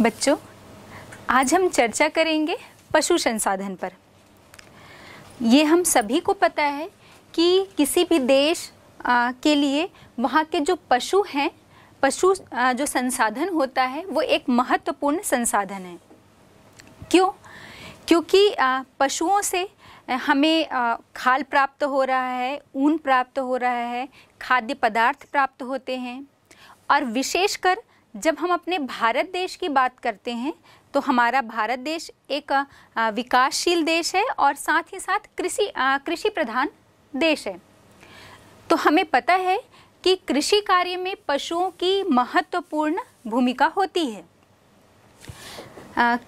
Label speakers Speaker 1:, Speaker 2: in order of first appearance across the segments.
Speaker 1: बच्चों आज हम चर्चा करेंगे पशु संसाधन पर ये हम सभी को पता है कि किसी भी देश आ, के लिए वहाँ के जो पशु हैं पशु आ, जो संसाधन होता है वो एक महत्वपूर्ण संसाधन है क्यों क्योंकि आ, पशुओं से हमें खाल प्राप्त हो रहा है ऊन प्राप्त हो रहा है खाद्य पदार्थ प्राप्त होते हैं और विशेषकर जब हम अपने भारत देश की बात करते हैं तो हमारा भारत देश एक विकासशील देश है और साथ ही साथ कृषि कृषि प्रधान देश है तो हमें पता है कि कृषि कार्य में पशुओं की महत्वपूर्ण भूमिका होती है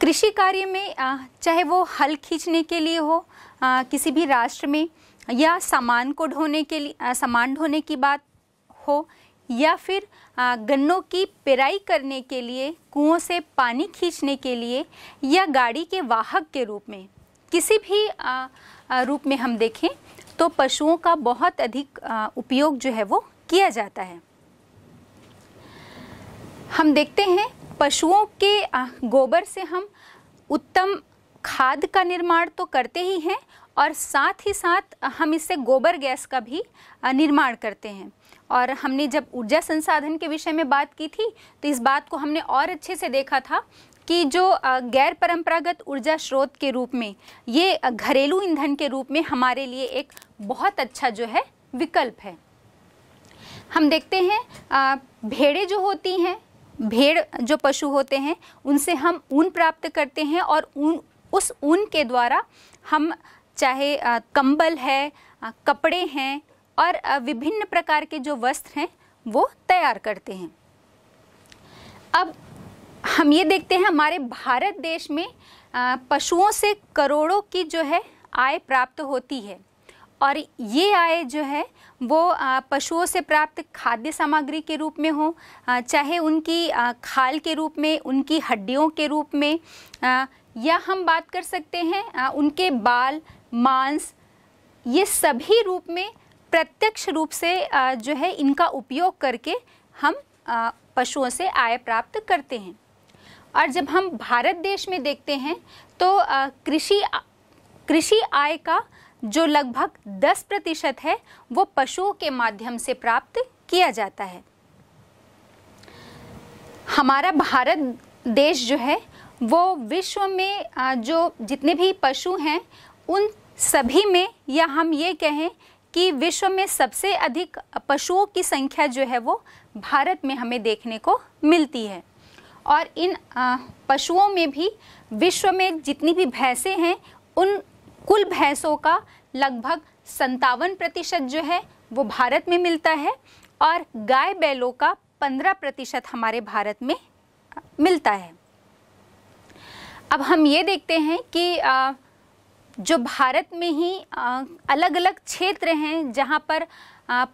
Speaker 1: कृषि कार्य में आ, चाहे वो हल खींचने के लिए हो आ, किसी भी राष्ट्र में या सामान को ढोने के लिए सामान ढोने की बात हो या फिर गन्नों की पेराई करने के लिए कुओं से पानी खींचने के लिए या गाड़ी के वाहक के रूप में किसी भी रूप में हम देखें तो पशुओं का बहुत अधिक उपयोग जो है वो किया जाता है हम देखते हैं पशुओं के गोबर से हम उत्तम खाद का निर्माण तो करते ही हैं और साथ ही साथ हम इससे गोबर गैस का भी निर्माण करते हैं और हमने जब ऊर्जा संसाधन के विषय में बात की थी तो इस बात को हमने और अच्छे से देखा था कि जो गैर परंपरागत ऊर्जा स्रोत के रूप में ये घरेलू ईंधन के रूप में हमारे लिए एक बहुत अच्छा जो है विकल्प है हम देखते हैं भेड़े जो होती हैं भेड़ जो पशु होते हैं उनसे हम ऊन प्राप्त करते हैं और ऊन उस ऊन के द्वारा हम चाहे कंबल है कपड़े हैं और विभिन्न प्रकार के जो वस्त्र हैं वो तैयार करते हैं अब हम ये देखते हैं हमारे भारत देश में पशुओं से करोड़ों की जो है आय प्राप्त होती है और ये आय जो है वो पशुओं से प्राप्त खाद्य सामग्री के रूप में हो चाहे उनकी खाल के रूप में उनकी हड्डियों के रूप में या हम बात कर सकते हैं उनके बाल मांस ये सभी रूप में प्रत्यक्ष रूप से जो है इनका उपयोग करके हम पशुओं से आय प्राप्त करते हैं और जब हम भारत देश में देखते हैं तो कृषि कृषि आय का जो लगभग 10 प्रतिशत है वो पशुओं के माध्यम से प्राप्त किया जाता है हमारा भारत देश जो है वो विश्व में जो जितने भी पशु हैं उन सभी में या हम ये कहें कि विश्व में सबसे अधिक पशुओं की संख्या जो है वो भारत में हमें देखने को मिलती है और इन पशुओं में भी विश्व में जितनी भी भैंसें हैं उन कुल भैंसों का लगभग संतावन प्रतिशत जो है वो भारत में मिलता है और गाय बैलों का पंद्रह प्रतिशत हमारे भारत में मिलता है अब हम ये देखते हैं कि जो भारत में ही अलग अलग क्षेत्र हैं जहाँ पर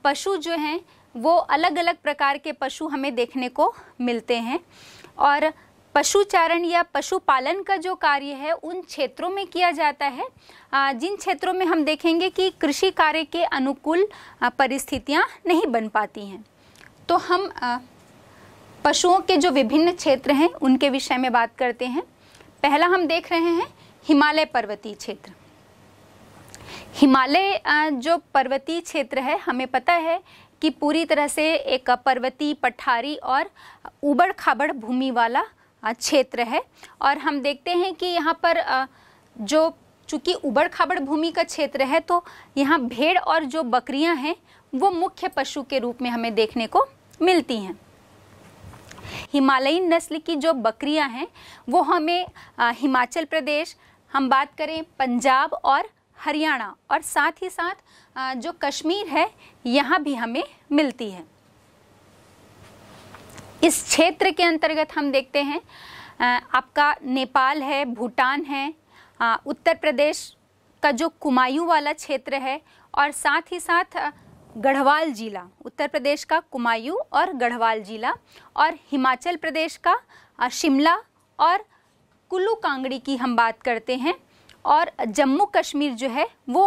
Speaker 1: पशु जो हैं वो अलग अलग प्रकार के पशु हमें देखने को मिलते हैं और पशुचारण या पशुपालन का जो कार्य है उन क्षेत्रों में किया जाता है जिन क्षेत्रों में हम देखेंगे कि कृषि कार्य के अनुकूल परिस्थितियाँ नहीं बन पाती हैं तो हम पशुओं के जो विभिन्न क्षेत्र हैं उनके विषय में बात करते हैं पहला हम देख रहे हैं हिमालय पर्वतीय क्षेत्र हिमालय जो पर्वतीय क्षेत्र है हमें पता है कि पूरी तरह से एक पर्वतीय पठारी और उबड़ खाबड़ भूमि वाला क्षेत्र है और हम देखते हैं कि यहाँ पर जो चूँकि उबड़ खाबड़ भूमि का क्षेत्र है तो यहाँ भेड़ और जो बकरियाँ हैं वो मुख्य पशु के रूप में हमें देखने को मिलती हैं हिमालयी नस्ल की जो बकरियाँ हैं वो हमें हिमाचल प्रदेश हम बात करें पंजाब और हरियाणा और साथ ही साथ जो कश्मीर है यहाँ भी हमें मिलती है इस क्षेत्र के अंतर्गत हम देखते हैं आपका नेपाल है भूटान है उत्तर प्रदेश का जो कुमायूं वाला क्षेत्र है और साथ ही साथ गढ़वाल जिला उत्तर प्रदेश का कुमायूं और गढ़वाल जिला और हिमाचल प्रदेश का शिमला और कुल्लू कांगड़ी की हम बात करते हैं और जम्मू कश्मीर जो है वो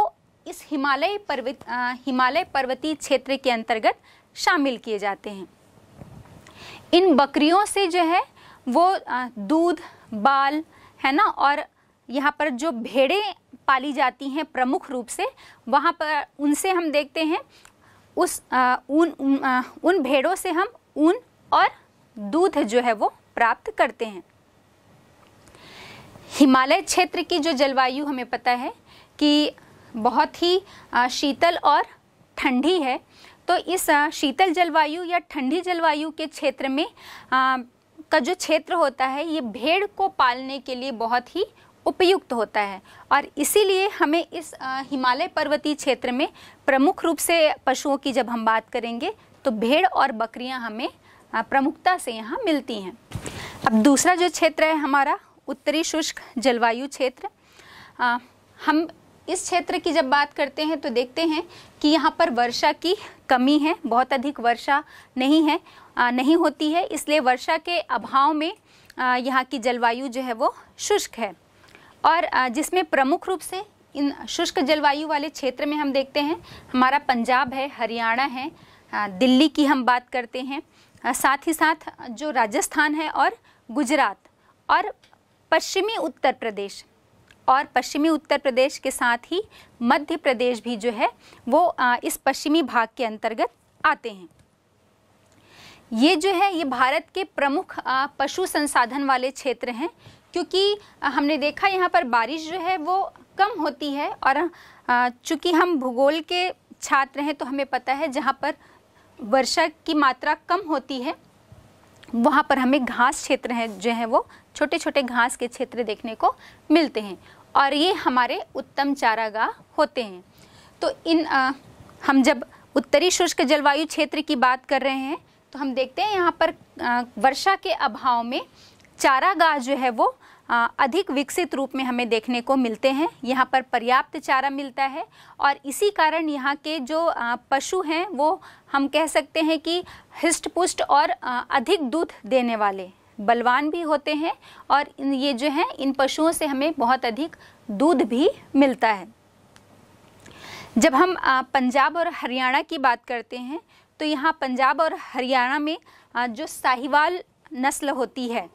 Speaker 1: इस हिमालय पर्वत हिमालय पर्वतीय क्षेत्र के अंतर्गत शामिल किए जाते हैं इन बकरियों से जो है वो दूध बाल है ना और यहाँ पर जो भेड़ें पाली जाती हैं प्रमुख रूप से वहाँ पर उनसे हम देखते हैं उस आ, उन उन, उन भेड़ों से हम ऊन और दूध जो है वो प्राप्त करते हैं हिमालय क्षेत्र की जो जलवायु हमें पता है कि बहुत ही शीतल और ठंडी है तो इस शीतल जलवायु या ठंडी जलवायु के क्षेत्र में आ, का जो क्षेत्र होता है ये भेड़ को पालने के लिए बहुत ही उपयुक्त होता है और इसीलिए हमें इस हिमालय पर्वतीय क्षेत्र में प्रमुख रूप से पशुओं की जब हम बात करेंगे तो भेड़ और बकरियां हमें प्रमुखता से यहाँ मिलती हैं अब दूसरा जो क्षेत्र है हमारा उत्तरी शुष्क जलवायु क्षेत्र हम इस क्षेत्र की जब बात करते हैं तो देखते हैं कि यहाँ पर वर्षा की कमी है बहुत अधिक वर्षा नहीं है आ, नहीं होती है इसलिए वर्षा के अभाव में यहाँ की जलवायु जो है वो शुष्क है और जिसमें प्रमुख रूप से इन शुष्क जलवायु वाले क्षेत्र में हम देखते हैं हमारा पंजाब है हरियाणा है दिल्ली की हम बात करते हैं साथ ही साथ जो राजस्थान है और गुजरात और पश्चिमी उत्तर प्रदेश और पश्चिमी उत्तर प्रदेश के साथ ही मध्य प्रदेश भी जो है वो इस पश्चिमी भाग के अंतर्गत आते हैं ये जो है ये भारत के प्रमुख पशु संसाधन वाले क्षेत्र हैं क्योंकि हमने देखा यहाँ पर बारिश जो है वो कम होती है और चूँकि हम भूगोल के छात्र हैं तो हमें पता है जहाँ पर वर्षा की मात्रा कम होती है वहाँ पर हमें घास क्षेत्र हैं जो हैं वो छोटे छोटे घास के क्षेत्र देखने को मिलते हैं और ये हमारे उत्तम चारागाह होते हैं तो इन आ, हम जब उत्तरी शुष्क जलवायु क्षेत्र की बात कर रहे हैं तो हम देखते हैं यहाँ पर वर्षा के अभाव में चारागाह जो है वो अधिक विकसित रूप में हमें देखने को मिलते हैं यहाँ पर पर्याप्त चारा मिलता है और इसी कारण यहाँ के जो पशु हैं वो हम कह सकते हैं कि हिष्ट पुष्ट और अधिक दूध देने वाले बलवान भी होते हैं और ये जो हैं इन पशुओं से हमें बहुत अधिक दूध भी मिलता है जब हम पंजाब और हरियाणा की बात करते हैं तो यहाँ पंजाब और हरियाणा में जो साहिवाल नस्ल होती है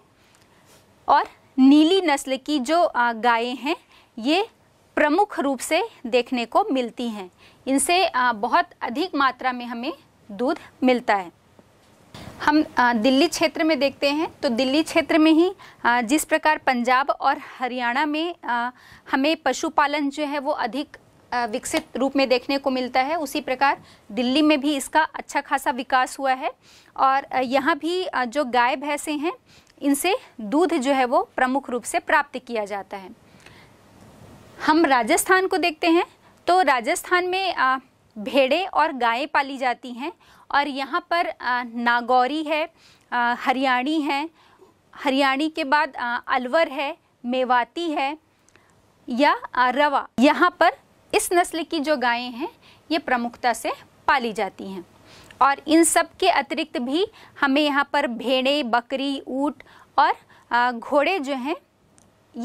Speaker 1: और नीली नस्ल की जो गायें हैं ये प्रमुख रूप से देखने को मिलती हैं इनसे बहुत अधिक मात्रा में हमें दूध मिलता है हम दिल्ली क्षेत्र में देखते हैं तो दिल्ली क्षेत्र में ही जिस प्रकार पंजाब और हरियाणा में हमें पशुपालन जो है वो अधिक विकसित रूप में देखने को मिलता है उसी प्रकार दिल्ली में भी इसका अच्छा खासा विकास हुआ है और यहाँ भी जो गाय भैंसें हैं इनसे दूध जो है वो प्रमुख रूप से प्राप्त किया जाता है हम राजस्थान को देखते हैं तो राजस्थान में भेड़े और गायें पाली जाती हैं और यहाँ पर नागौरी है हरियाणी है हरियाणी के बाद अलवर है मेवाती है या रवा यहाँ पर इस नस्ल की जो गायें हैं ये प्रमुखता से पाली जाती हैं और इन सब के अतिरिक्त भी हमें यहाँ पर भेड़े बकरी ऊँट और घोड़े जो हैं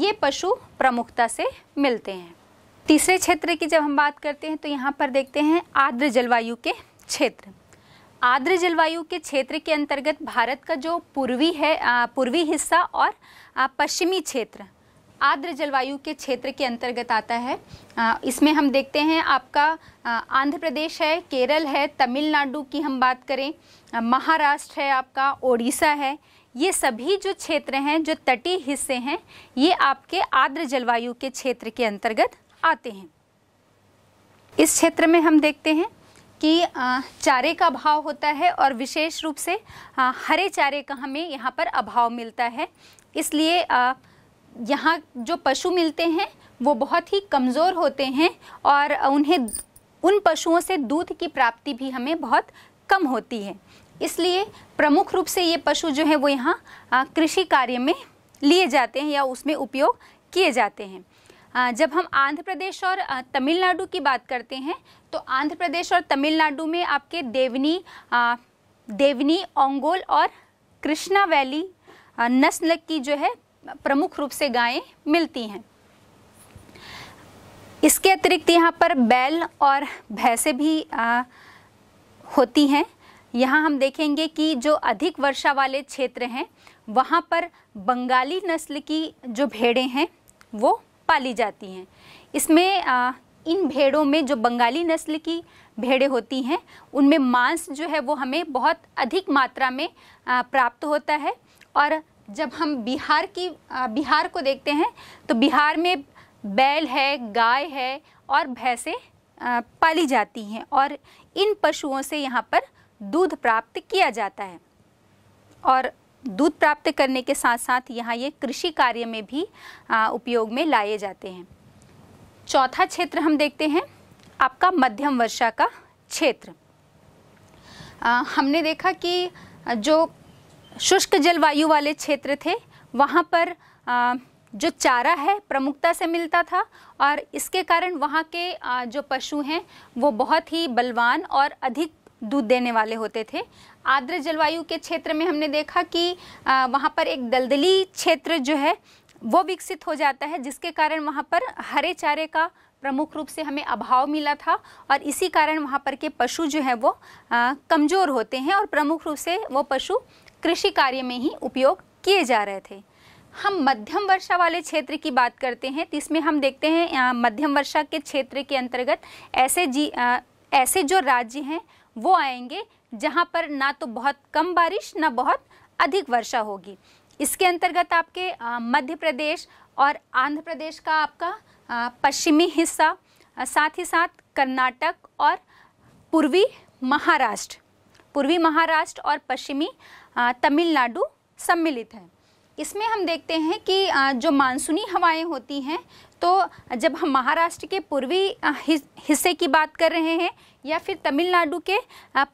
Speaker 1: ये पशु प्रमुखता से मिलते हैं तीसरे क्षेत्र की जब हम बात करते हैं तो यहाँ पर देखते हैं आर्द्र जलवायु के क्षेत्र आर्द्र जलवायु के क्षेत्र के अंतर्गत भारत का जो पूर्वी है पूर्वी हिस्सा और पश्चिमी क्षेत्र आर्द्र जलवायु के क्षेत्र के अंतर्गत आता है इसमें हम देखते हैं आपका आंध्र प्रदेश है केरल है तमिलनाडु की हम बात करें महाराष्ट्र है आपका ओडिशा है ये सभी जो क्षेत्र हैं जो तटीय हिस्से हैं ये आपके आर्द्र जलवायु के क्षेत्र के अंतर्गत आते हैं इस क्षेत्र में हम देखते हैं कि चारे का अभाव होता है और विशेष रूप से हरे चारे का हमें यहाँ पर अभाव मिलता है इसलिए यहाँ जो पशु मिलते हैं वो बहुत ही कमज़ोर होते हैं और उन्हें उन पशुओं से दूध की प्राप्ति भी हमें बहुत कम होती है इसलिए प्रमुख रूप से ये पशु जो है वो यहाँ कृषि कार्य में लिए जाते हैं या उसमें उपयोग किए जाते हैं जब हम आंध्र प्रदेश और तमिलनाडु की बात करते हैं तो आंध्र प्रदेश और तमिलनाडु में आपके देवनी देवनी ओंगोल और कृष्णा वैली नस्ल की जो है प्रमुख रूप से गायें मिलती हैं इसके अतिरिक्त यहाँ पर बैल और भैंसे भी आ, होती हैं यहाँ हम देखेंगे कि जो अधिक वर्षा वाले क्षेत्र हैं वहाँ पर बंगाली नस्ल की जो भेड़ें हैं वो पाली जाती हैं इसमें आ, इन भेड़ों में जो बंगाली नस्ल की भेड़ें होती हैं उनमें मांस जो है वो हमें बहुत अधिक मात्रा में आ, प्राप्त होता है और जब हम बिहार की बिहार को देखते हैं तो बिहार में बैल है गाय है और भैंसें पाली जाती हैं और इन पशुओं से यहाँ पर दूध प्राप्त किया जाता है और दूध प्राप्त करने के साथ साथ यहाँ ये कृषि कार्य में भी उपयोग में लाए जाते हैं चौथा क्षेत्र हम देखते हैं आपका मध्यम वर्षा का क्षेत्र हमने देखा कि जो शुष्क जलवायु वाले क्षेत्र थे वहाँ पर आ, जो चारा है प्रमुखता से मिलता था और इसके कारण वहाँ के आ, जो पशु हैं वो बहुत ही बलवान और अधिक दूध देने वाले होते थे आर्द्र जलवायु के क्षेत्र में हमने देखा कि आ, वहाँ पर एक दलदली क्षेत्र जो है वो विकसित हो जाता है जिसके कारण वहाँ पर हरे चारे का प्रमुख रूप से हमें अभाव मिला था और इसी कारण वहाँ पर के पशु जो है वो कमज़ोर होते हैं और प्रमुख रूप से वो पशु कृषि कार्य में ही उपयोग किए जा रहे थे हम मध्यम वर्षा वाले क्षेत्र की बात करते हैं तो इसमें हम देखते हैं यहाँ मध्यम वर्षा के क्षेत्र के अंतर्गत ऐसे जी आ, ऐसे जो राज्य हैं वो आएंगे जहाँ पर ना तो बहुत कम बारिश ना बहुत अधिक वर्षा होगी इसके अंतर्गत आपके मध्य प्रदेश और आंध्र प्रदेश का आपका पश्चिमी हिस्सा साथ ही साथ कर्नाटक और पूर्वी महाराष्ट्र पूर्वी महाराष्ट्र और पश्चिमी तमिलनाडु सम्मिलित है इसमें हम देखते हैं कि जो मानसूनी हवाएं होती हैं तो जब हम महाराष्ट्र के पूर्वी हिस्से की बात कर रहे हैं या फिर तमिलनाडु के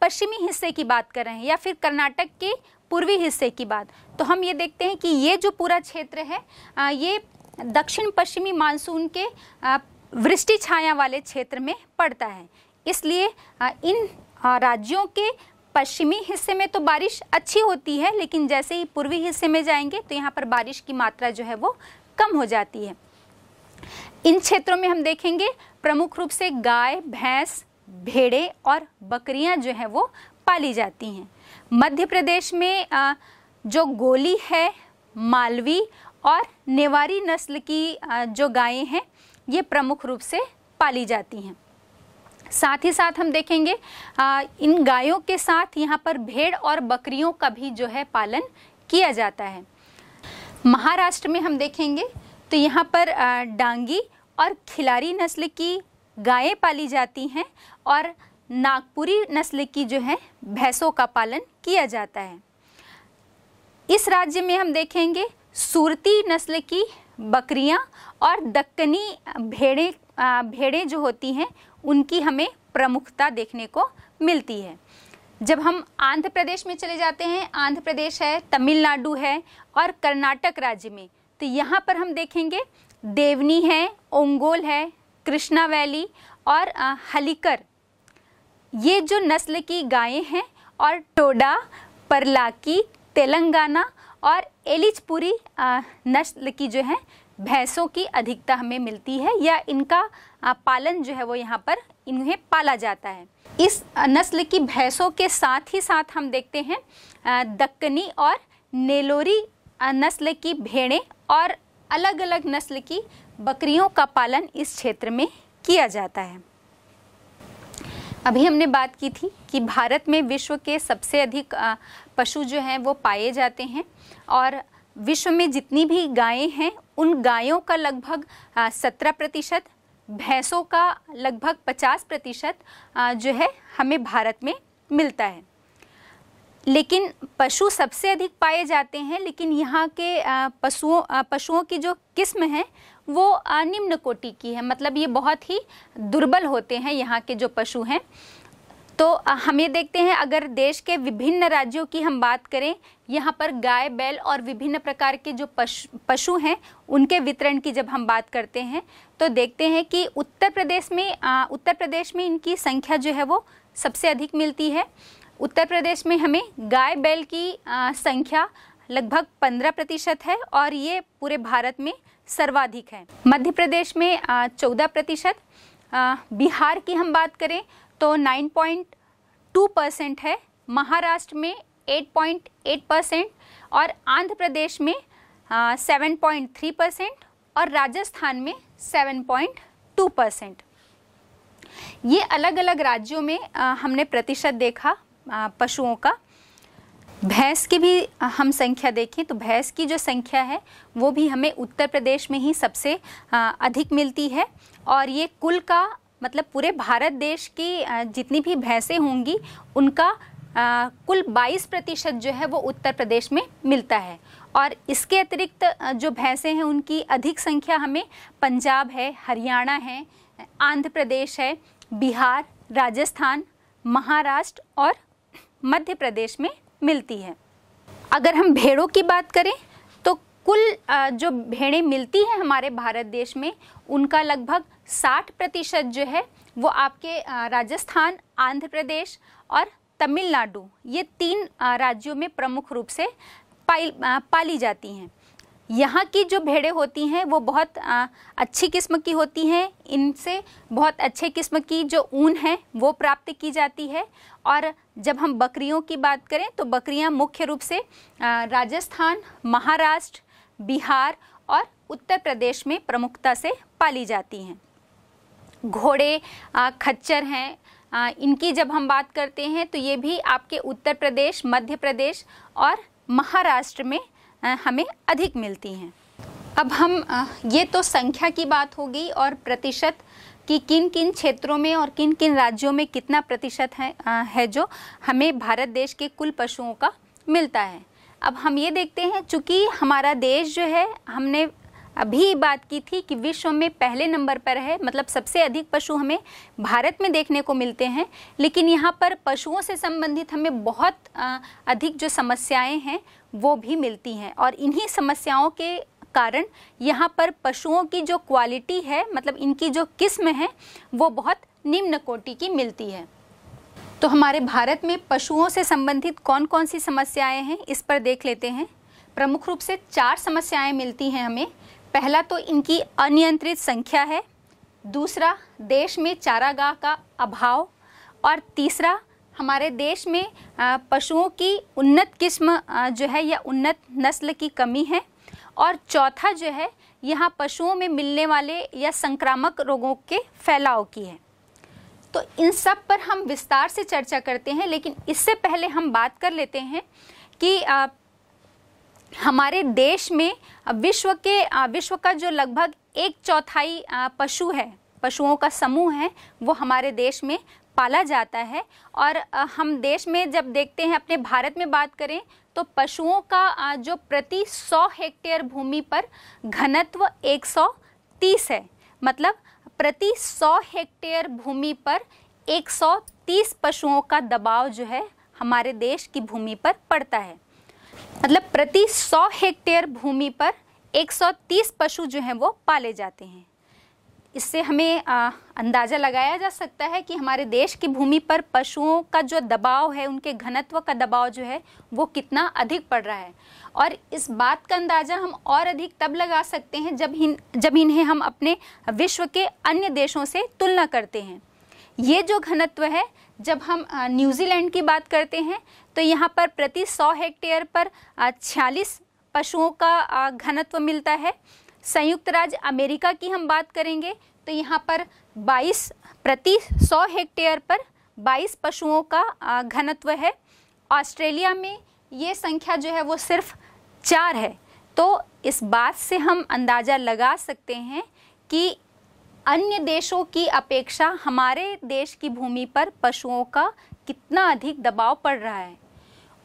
Speaker 1: पश्चिमी हिस्से की बात कर रहे हैं या फिर कर्नाटक के पूर्वी हिस्से की बात तो हम ये देखते हैं कि ये जो पूरा क्षेत्र है ये दक्षिण पश्चिमी मानसून के वृष्टि छाया वाले क्षेत्र में पड़ता है इसलिए इन राज्यों के पश्चिमी हिस्से में तो बारिश अच्छी होती है लेकिन जैसे ही पूर्वी हिस्से में जाएंगे तो यहाँ पर बारिश की मात्रा जो है वो कम हो जाती है इन क्षेत्रों में हम देखेंगे प्रमुख रूप से गाय भैंस भेड़े और बकरियाँ जो है वो पाली जाती हैं मध्य प्रदेश में जो गोली है मालवी और नेवारी नस्ल की जो गायें हैं ये प्रमुख रूप से पाली जाती हैं साथ ही साथ हम देखेंगे आ, इन गायों के साथ यहाँ पर भेड़ और बकरियों का भी जो है पालन किया जाता है महाराष्ट्र में हम देखेंगे तो यहाँ पर आ, डांगी और खिलारी नस्ल की गायें पाली जाती हैं और नागपुरी नस्ल की जो है भैंसों का पालन किया जाता है इस राज्य में हम देखेंगे सूरती नस्ल की बकरियाँ और दक्कनी भेड़ें भेड़ें जो होती हैं उनकी हमें प्रमुखता देखने को मिलती है जब हम आंध्र प्रदेश में चले जाते हैं आंध्र प्रदेश है तमिलनाडु है और कर्नाटक राज्य में तो यहाँ पर हम देखेंगे देवनी है ओंगोल है कृष्णा वैली और हलिकर ये जो नस्ल की गायें हैं और टोडा परलाकी तेलंगाना और एलिचपुरी नस्ल की जो है भैंसों की अधिकता हमें मिलती है या इनका पालन जो है वो यहाँ पर इन्हें पाला जाता है इस नस्ल की भैंसों के साथ ही साथ हम देखते हैं दक्कनी और नेलोरी नस्ल की भेड़ें और अलग अलग नस्ल की बकरियों का पालन इस क्षेत्र में किया जाता है अभी हमने बात की थी कि भारत में विश्व के सबसे अधिक पशु जो हैं वो पाए जाते हैं और विश्व में जितनी भी गायें हैं उन गायों का लगभग सत्रह प्रतिशत भैंसों का लगभग 50 प्रतिशत जो है हमें भारत में मिलता है लेकिन पशु सबसे अधिक पाए जाते हैं लेकिन यहाँ के पशुओं पशुओं की जो किस्म है वो निम्न कोटि की है मतलब ये बहुत ही दुर्बल होते हैं यहाँ के जो पशु हैं तो हम ये देखते हैं अगर देश के विभिन्न राज्यों की हम बात करें यहाँ पर गाय बैल और विभिन्न प्रकार के जो पशु पशु हैं उनके वितरण की जब हम बात करते हैं तो देखते हैं कि उत्तर प्रदेश में आ, उत्तर प्रदेश में इनकी संख्या जो है वो सबसे अधिक मिलती है उत्तर प्रदेश में हमें गाय बैल की आ, संख्या लगभग पंद्रह प्रतिशत है और ये पूरे भारत में सर्वाधिक है मध्य प्रदेश में चौदह प्रतिशत बिहार की हम बात करें तो 9.2 परसेंट है महाराष्ट्र में 8.8 परसेंट और आंध्र प्रदेश में 7.3 परसेंट और राजस्थान में 7.2 परसेंट ये अलग अलग राज्यों में हमने प्रतिशत देखा पशुओं का भैंस की भी हम संख्या देखें तो भैंस की जो संख्या है वो भी हमें उत्तर प्रदेश में ही सबसे अधिक मिलती है और ये कुल का मतलब पूरे भारत देश की जितनी भी भैंसें होंगी उनका कुल 22 प्रतिशत जो है वो उत्तर प्रदेश में मिलता है और इसके अतिरिक्त जो भैंसें हैं उनकी अधिक संख्या हमें पंजाब है हरियाणा है आंध्र प्रदेश है बिहार राजस्थान महाराष्ट्र और मध्य प्रदेश में मिलती है अगर हम भेड़ों की बात करें तो कुल जो भेड़ें मिलती हैं हमारे भारत देश में उनका लगभग साठ प्रतिशत जो है वो आपके राजस्थान आंध्र प्रदेश और तमिलनाडु ये तीन राज्यों में प्रमुख रूप से पाई पाली जाती हैं यहाँ की जो भेड़ें होती हैं वो बहुत अच्छी किस्म की होती हैं इनसे बहुत अच्छे किस्म की जो ऊन है वो प्राप्त की जाती है और जब हम बकरियों की बात करें तो बकरियाँ मुख्य रूप से राजस्थान महाराष्ट्र बिहार और उत्तर प्रदेश में प्रमुखता से पाली जाती हैं घोड़े खच्चर हैं इनकी जब हम बात करते हैं तो ये भी आपके उत्तर प्रदेश मध्य प्रदेश और महाराष्ट्र में हमें अधिक मिलती हैं अब हम ये तो संख्या की बात होगी और प्रतिशत कि किन किन क्षेत्रों में और किन किन राज्यों में कितना प्रतिशत है है जो हमें भारत देश के कुल पशुओं का मिलता है अब हम ये देखते हैं चूँकि हमारा देश जो है हमने अभी बात की थी कि विश्व में पहले नंबर पर है मतलब सबसे अधिक पशु हमें भारत में देखने को मिलते हैं लेकिन यहाँ पर पशुओं से संबंधित हमें बहुत अधिक जो समस्याएं हैं वो भी मिलती हैं और इन्हीं समस्याओं के कारण यहाँ पर पशुओं की जो क्वालिटी है मतलब इनकी जो किस्म है वो बहुत निम्न कोटि की मिलती है तो हमारे भारत में पशुओं से संबंधित कौन कौन सी समस्याएं हैं इस पर देख लेते हैं प्रमुख रूप से चार समस्याएं मिलती हैं हमें पहला तो इनकी अनियंत्रित संख्या है दूसरा देश में चारागाह का अभाव और तीसरा हमारे देश में पशुओं की उन्नत किस्म जो है या उन्नत नस्ल की कमी है और चौथा जो है यहाँ पशुओं में मिलने वाले या संक्रामक रोगों के फैलाव की है तो इन सब पर हम विस्तार से चर्चा करते हैं लेकिन इससे पहले हम बात कर लेते हैं कि आ, हमारे देश में विश्व के विश्व का जो लगभग एक चौथाई पशु है पशुओं का समूह है वो हमारे देश में पाला जाता है और हम देश में जब देखते हैं अपने भारत में बात करें तो पशुओं का जो प्रति 100 हेक्टेयर भूमि पर घनत्व 130 है मतलब प्रति 100 हेक्टेयर भूमि पर 130 पशुओं का दबाव जो है हमारे देश की भूमि पर पड़ता है मतलब प्रति 100 हेक्टेयर भूमि पर 130 पशु जो हैं वो पाले जाते हैं इससे हमें आ, अंदाज़ा लगाया जा सकता है कि हमारे देश की भूमि पर पशुओं का जो दबाव है उनके घनत्व का दबाव जो है वो कितना अधिक पड़ रहा है और इस बात का अंदाज़ा हम और अधिक तब लगा सकते हैं जब इन जब इन्हें हम अपने विश्व के अन्य देशों से तुलना करते हैं ये जो घनत्व है जब हम न्यूजीलैंड की बात करते हैं तो यहाँ पर प्रति 100 हेक्टेयर पर छियालीस पशुओं का घनत्व मिलता है संयुक्त राज्य अमेरिका की हम बात करेंगे तो यहाँ पर 22 प्रति 100 हेक्टेयर पर 22 पशुओं का घनत्व है ऑस्ट्रेलिया में ये संख्या जो है वो सिर्फ चार है तो इस बात से हम अंदाज़ा लगा सकते हैं कि अन्य देशों की अपेक्षा हमारे देश की भूमि पर पशुओं का कितना अधिक दबाव पड़ रहा है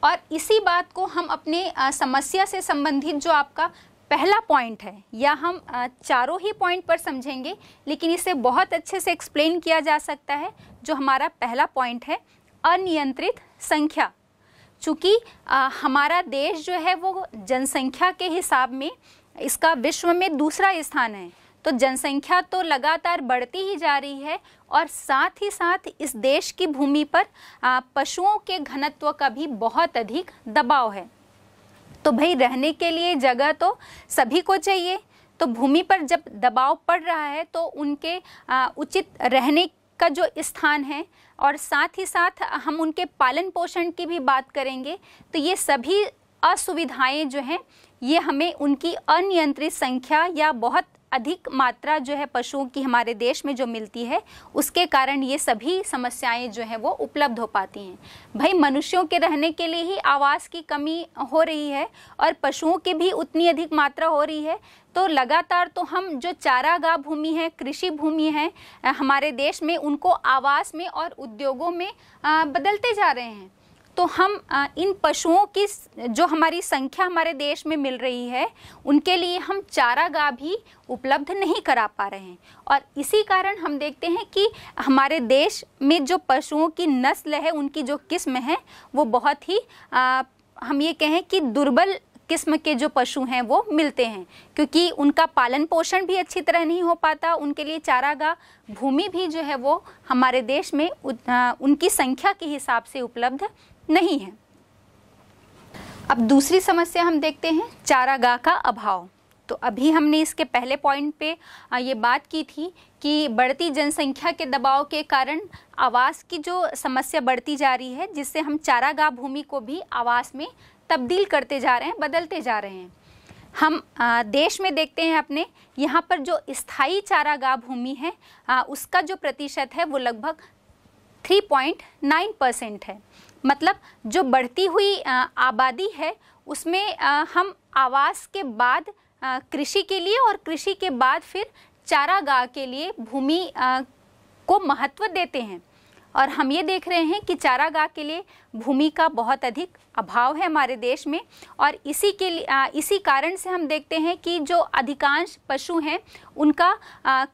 Speaker 1: और इसी बात को हम अपने समस्या से संबंधित जो आपका पहला पॉइंट है या हम चारों ही पॉइंट पर समझेंगे लेकिन इसे बहुत अच्छे से एक्सप्लेन किया जा सकता है जो हमारा पहला पॉइंट है अनियंत्रित संख्या चूँकि हमारा देश जो है वो जनसंख्या के हिसाब में इसका विश्व में दूसरा स्थान है तो जनसंख्या तो लगातार बढ़ती ही जा रही है और साथ ही साथ इस देश की भूमि पर पशुओं के घनत्व का भी बहुत अधिक दबाव है तो भाई रहने के लिए जगह तो सभी को चाहिए तो भूमि पर जब दबाव पड़ रहा है तो उनके उचित रहने का जो स्थान है और साथ ही साथ हम उनके पालन पोषण की भी बात करेंगे तो ये सभी असुविधाएं जो हैं ये हमें उनकी अनियंत्रित संख्या या बहुत अधिक मात्रा जो है पशुओं की हमारे देश में जो मिलती है उसके कारण ये सभी समस्याएं जो हैं वो उपलब्ध हो पाती हैं भाई मनुष्यों के रहने के लिए ही आवास की कमी हो रही है और पशुओं की भी उतनी अधिक मात्रा हो रही है तो लगातार तो हम जो चारागाह भूमि है कृषि भूमि है हमारे देश में उनको आवास में और उद्योगों में बदलते जा रहे हैं तो हम इन पशुओं की जो हमारी संख्या हमारे देश में मिल रही है उनके लिए हम चारागाह भी उपलब्ध नहीं करा पा रहे हैं और इसी कारण हम देखते हैं कि हमारे देश में जो पशुओं की नस्ल है उनकी जो किस्म है वो बहुत ही आ, हम ये कहें कि दुर्बल किस्म के जो पशु हैं वो मिलते हैं क्योंकि उनका पालन पोषण भी अच्छी तरह नहीं हो पाता उनके लिए चारागाह भूमि भी जो है वो हमारे देश में उनकी संख्या के हिसाब से उपलब्ध नहीं है अब दूसरी समस्या हम देखते हैं चारागाह का अभाव तो अभी हमने इसके पहले पॉइंट पे ये बात की थी कि बढ़ती जनसंख्या के दबाव के कारण आवास की जो समस्या बढ़ती जा रही है जिससे हम चारागाह भूमि को भी आवास में तब्दील करते जा रहे हैं बदलते जा रहे हैं हम देश में देखते हैं अपने यहाँ पर जो स्थायी चारागाह भूमि है उसका जो प्रतिशत है वो लगभग नाइन परसेंट है मतलब जो बढ़ती हुई आबादी है उसमें हम आवास के बाद कृषि के लिए और कृषि के बाद फिर चारागाह के लिए भूमि को महत्व देते हैं और हम ये देख रहे हैं कि चारागाह के लिए भूमि का बहुत अधिक अभाव है हमारे देश में और इसी के लिए इसी कारण से हम देखते हैं कि जो अधिकांश पशु हैं उनका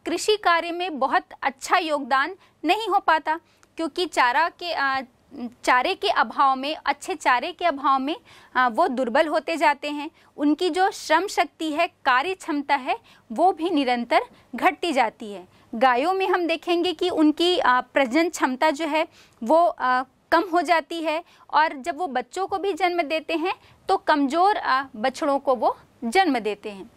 Speaker 1: कृषि कार्य में बहुत अच्छा योगदान नहीं हो पाता क्योंकि चारा के चारे के अभाव में अच्छे चारे के अभाव में वो दुर्बल होते जाते हैं उनकी जो श्रम शक्ति है कार्य क्षमता है वो भी निरंतर घटती जाती है गायों में हम देखेंगे कि उनकी प्रजन क्षमता जो है वो कम हो जाती है और जब वो बच्चों को भी जन्म देते हैं तो कमज़ोर बछड़ों को वो जन्म देते हैं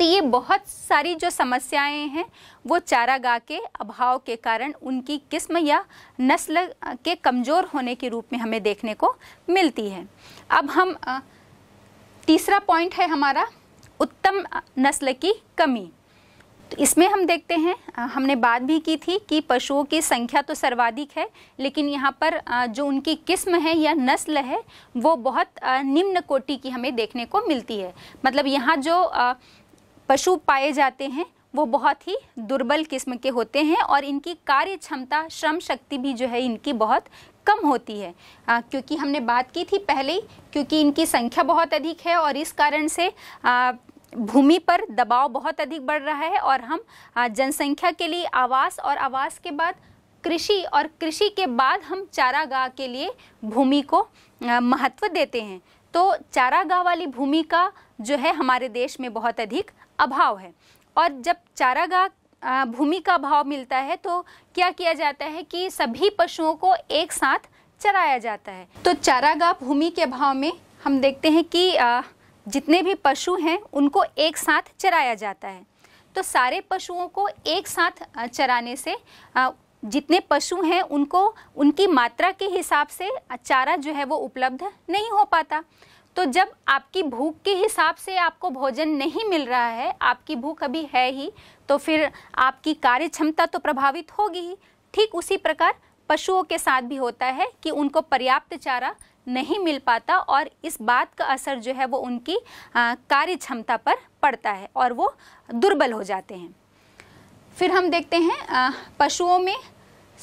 Speaker 1: तो ये बहुत सारी जो समस्याएं हैं वो चारा के अभाव के कारण उनकी किस्म या नस्ल के कमज़ोर होने के रूप में हमें देखने को मिलती है अब हम तीसरा पॉइंट है हमारा उत्तम नस्ल की कमी तो इसमें हम देखते हैं हमने बात भी की थी कि पशुओं की संख्या तो सर्वाधिक है लेकिन यहाँ पर जो उनकी किस्म है या नस्ल है वो बहुत निम्न कोटि की हमें देखने को मिलती है मतलब यहाँ जो पशु पाए जाते हैं वो बहुत ही दुर्बल किस्म के होते हैं और इनकी कार्य क्षमता श्रम शक्ति भी जो है इनकी बहुत कम होती है आ, क्योंकि हमने बात की थी पहले ही क्योंकि इनकी संख्या बहुत अधिक है और इस कारण से आ, भूमि पर दबाव बहुत अधिक बढ़ रहा है और हम जनसंख्या के लिए आवास और आवास के बाद कृषि और कृषि के बाद हम चारागाह के लिए भूमि को महत्व देते हैं तो चारागाह वाली भूमि का जो है हमारे देश में बहुत अधिक अभाव है और जब चारागाह भूमि का अभाव मिलता है तो क्या किया जाता है कि सभी पशुओं को एक साथ चराया जाता है तो चारागाह भूमि के अभाव में हम देखते हैं कि जितने भी पशु हैं उनको एक साथ चराया जाता है तो सारे पशुओं को एक साथ चराने से जितने पशु हैं उनको उनकी मात्रा के हिसाब से चारा जो है वो उपलब्ध नहीं हो पाता तो जब आपकी भूख के हिसाब से आपको भोजन नहीं मिल रहा है आपकी भूख अभी है ही तो फिर आपकी कार्य क्षमता तो प्रभावित होगी ही ठीक उसी प्रकार पशुओं के साथ भी होता है कि उनको पर्याप्त चारा नहीं मिल पाता और इस बात का असर जो है वो उनकी कार्य क्षमता पर पड़ता है और वो दुर्बल हो जाते हैं फिर हम देखते हैं पशुओं में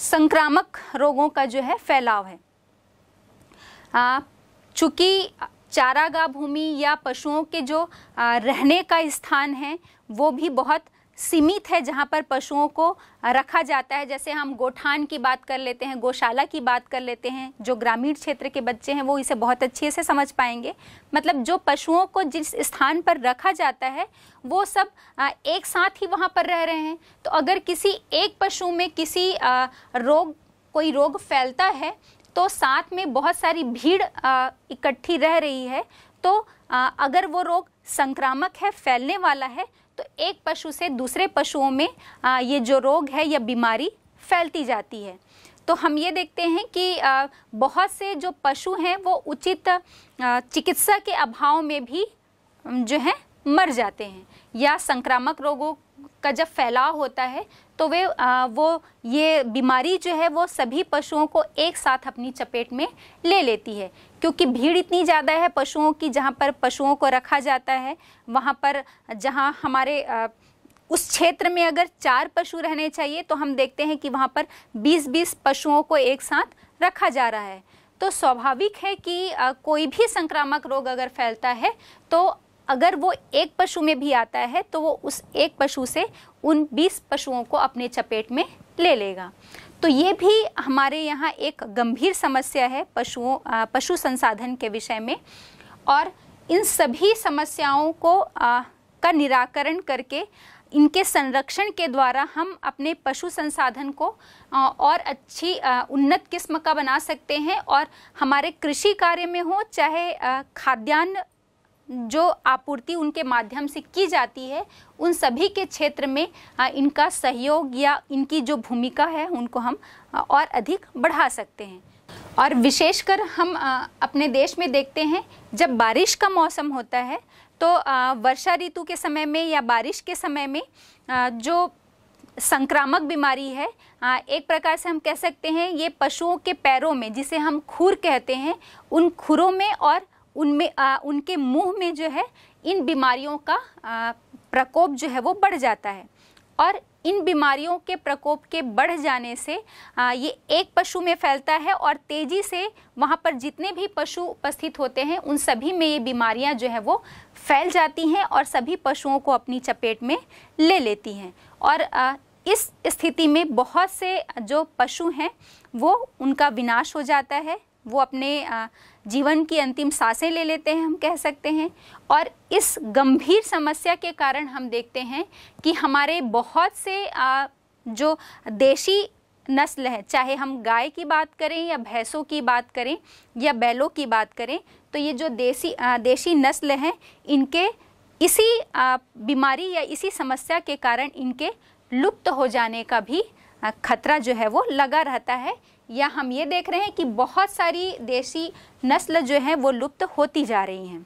Speaker 1: संक्रामक रोगों का जो है फैलाव है चूँकि चारागाह भूमि या पशुओं के जो रहने का स्थान है वो भी बहुत सीमित है जहाँ पर पशुओं को रखा जाता है जैसे हम गोठान की बात कर लेते हैं गौशाला की बात कर लेते हैं जो ग्रामीण क्षेत्र के बच्चे हैं वो इसे बहुत अच्छे से समझ पाएंगे मतलब जो पशुओं को जिस स्थान पर रखा जाता है वो सब एक साथ ही वहाँ पर रह रहे हैं तो अगर किसी एक पशु में किसी रोग कोई रोग फैलता है तो साथ में बहुत सारी भीड़ इकट्ठी रह रही है तो आ, अगर वो रोग संक्रामक है फैलने वाला है तो एक पशु से दूसरे पशुओं में आ, ये जो रोग है या बीमारी फैलती जाती है तो हम ये देखते हैं कि आ, बहुत से जो पशु हैं वो उचित चिकित्सा के अभाव में भी जो है मर जाते हैं या संक्रामक रोगों का जब फैलाव होता है तो वे आ, वो ये बीमारी जो है वो सभी पशुओं को एक साथ अपनी चपेट में ले लेती है क्योंकि भीड़ इतनी ज़्यादा है पशुओं की जहाँ पर पशुओं को रखा जाता है वहाँ पर जहाँ हमारे आ, उस क्षेत्र में अगर चार पशु रहने चाहिए तो हम देखते हैं कि वहाँ पर 20-20 पशुओं को एक साथ रखा जा रहा है तो स्वाभाविक है कि आ, कोई भी संक्रामक रोग अगर फैलता है तो अगर वो एक पशु में भी आता है तो वो उस एक पशु से उन 20 पशुओं को अपने चपेट में ले लेगा तो ये भी हमारे यहाँ एक गंभीर समस्या है पशुओं पशु संसाधन के विषय में और इन सभी समस्याओं को आ, का निराकरण करके इनके संरक्षण के द्वारा हम अपने पशु संसाधन को और अच्छी उन्नत किस्म का बना सकते हैं और हमारे कृषि कार्य में हो चाहे खाद्यान्न जो आपूर्ति उनके माध्यम से की जाती है उन सभी के क्षेत्र में इनका सहयोग या इनकी जो भूमिका है उनको हम और अधिक बढ़ा सकते हैं और विशेषकर हम अपने देश में देखते हैं जब बारिश का मौसम होता है तो वर्षा ऋतु के समय में या बारिश के समय में जो संक्रामक बीमारी है एक प्रकार से हम कह सकते हैं ये पशुओं के पैरों में जिसे हम खुर कहते हैं उन खुरों में और उनमें उनके मुंह में जो है इन बीमारियों का प्रकोप जो है वो बढ़ जाता है और इन बीमारियों के प्रकोप के बढ़ जाने से ये एक पशु में फैलता है और तेज़ी से वहाँ पर जितने भी पशु उपस्थित होते हैं उन सभी में ये बीमारियाँ जो है वो फैल जाती हैं और सभी पशुओं को अपनी चपेट में ले लेती हैं और इस स्थिति में बहुत से जो पशु हैं वो उनका विनाश हो जाता है वो अपने जीवन की अंतिम सांसें ले लेते हैं हम कह सकते हैं और इस गंभीर समस्या के कारण हम देखते हैं कि हमारे बहुत से जो देशी नस्ल है चाहे हम गाय की बात करें या भैंसों की बात करें या बैलों की बात करें तो ये जो देसी देशी नस्ल हैं इनके इसी बीमारी या इसी समस्या के कारण इनके लुप्त हो जाने का भी खतरा जो है वो लगा रहता है या हम ये देख रहे हैं कि बहुत सारी देसी नस्ल जो हैं वो लुप्त होती जा रही हैं